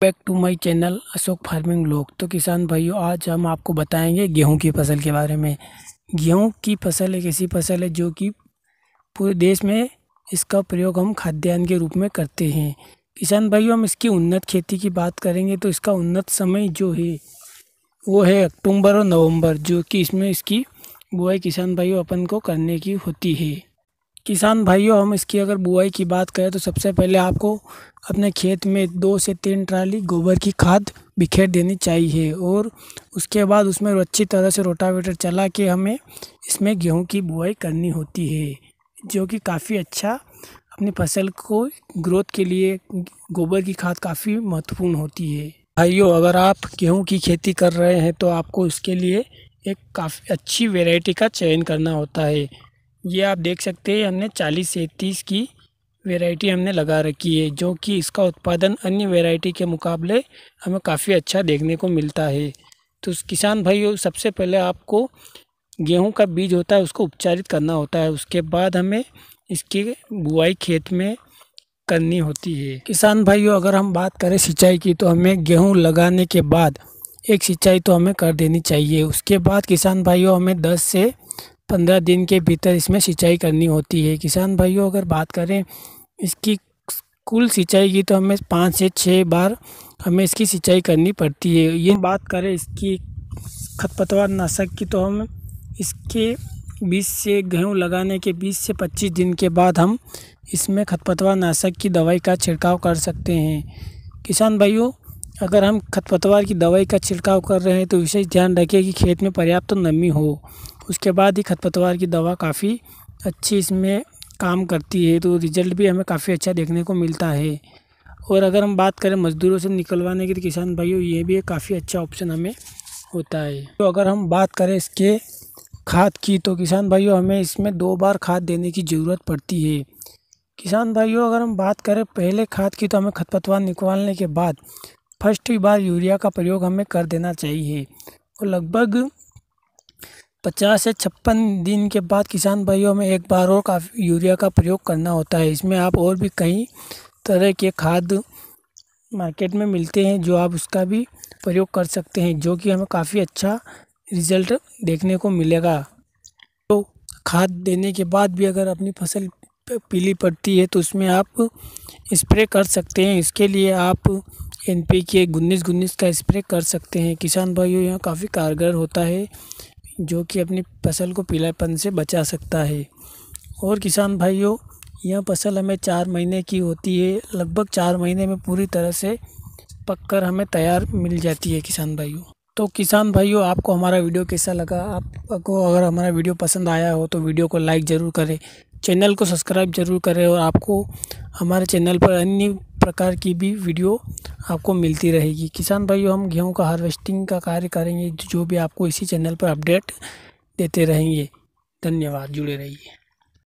back to my channel Ashok farming लोग तो किसान भाइयों आज हम आपको बताएंगे गेहूं की फसल के बारे में गेहूं की फसल एक ऐसी फसल है जो कि पूरे देश में इसका प्रयोग हम खाद्यान्न के रूप में करते हैं किसान भाइयों हम इसकी उन्नत खेती की बात करेंगे तो इसका उन्नत समय जो है वो है अक्टूबर और नवम्बर जो कि इसमें इसकी बुआई किसान भाइयों अपन को करने की होती है किसान भाइयों हम इसकी अगर बुआई की बात करें तो सबसे पहले आपको अपने खेत में दो से तीन ट्राली गोबर की खाद बिखेर देनी चाहिए और उसके बाद उसमें अच्छी तरह से रोटावेटर चला के हमें इसमें गेहूं की बुआई करनी होती है जो कि काफ़ी अच्छा अपनी फसल को ग्रोथ के लिए गोबर की खाद काफ़ी महत्वपूर्ण होती है भाइयों अगर आप गेहूँ की खेती कर रहे हैं तो आपको इसके लिए एक काफ़ी अच्छी वेराइटी का चयन करना होता है ये आप देख सकते हैं हमने चालीस तीस की वेराइटी हमने लगा रखी है जो कि इसका उत्पादन अन्य वेराइटी के मुकाबले हमें काफ़ी अच्छा देखने को मिलता है तो किसान भाइयों सबसे पहले आपको गेहूं का बीज होता है उसको उपचारित करना होता है उसके बाद हमें इसकी बुआई खेत में करनी होती है किसान भाइयों अगर हम बात करें सिंचाई की तो हमें गेहूं लगाने के बाद एक सिंचाई तो हमें कर देनी चाहिए उसके बाद किसान भाइयों हमें दस से पंद्रह दिन के भीतर इसमें सिंचाई करनी होती है किसान भाइयों अगर बात करें इसकी कुल सिंचाई की तो हमें पाँच से छः बार हमें इसकी सिंचाई करनी पड़ती है ये बात करें इसकी खतपतवार नाशक की तो हम इसके बीस से गेहूँ लगाने के बीस से पच्चीस दिन के बाद हम इसमें खतपतवार नाशक की दवाई का छिड़काव कर सकते हैं किसान भाइयों अगर हम खतपतवार की दवाई का छिड़काव कर रहे हैं तो विशेष ध्यान रखें कि खेत में पर्याप्त तो नमी हो उसके बाद ही खतपतवार की दवा काफ़ी अच्छी इसमें काम करती है तो रिजल्ट भी हमें काफ़ी अच्छा देखने को मिलता है और अगर हम बात करें मज़दूरों से निकलवाने की तो किसान भाइयों ये भी एक काफ़ी अच्छा ऑप्शन हमें होता है तो अगर हम बात करें इसके खाद की तो किसान भाइयों हमें इसमें दो बार खाद देने की ज़रूरत पड़ती है किसान भाइयों अगर हम बात करें पहले खाद की तो हमें खतपतवार निकालने के बाद फर्स्ट ही बार यूरिया का प्रयोग हमें कर देना चाहिए और लगभग पचास से छप्पन दिन के बाद किसान भाइयों में एक बार और काफ़ी यूरिया का प्रयोग करना होता है इसमें आप और भी कई तरह के खाद मार्केट में मिलते हैं जो आप उसका भी प्रयोग कर सकते हैं जो कि हमें काफ़ी अच्छा रिजल्ट देखने को मिलेगा तो खाद देने के बाद भी अगर अपनी फसल पीली पड़ती है तो उसमें आप स्प्रे कर सकते हैं इसके लिए आप एन पी के गुन्नीस गुन्नीस का स्प्रे कर सकते हैं किसान भाइयों यहाँ काफ़ी कारगर होता है जो कि अपनी फसल को पीलापन से बचा सकता है और किसान भाइयों यह फसल हमें चार महीने की होती है लगभग चार महीने में पूरी तरह से पककर हमें तैयार मिल जाती है किसान भाइयों तो किसान भाइयों आपको हमारा वीडियो कैसा लगा आपको अगर हमारा वीडियो पसंद आया हो तो वीडियो को लाइक ज़रूर करें चैनल को सब्सक्राइब ज़रूर करें और आपको हमारे चैनल पर अन्य प्रकार की भी वीडियो आपको मिलती रहेगी किसान भाइयों हम गेहूं का हार्वेस्टिंग का कार्य करेंगे जो भी आपको इसी चैनल पर अपडेट देते रहेंगे धन्यवाद जुड़े रहिए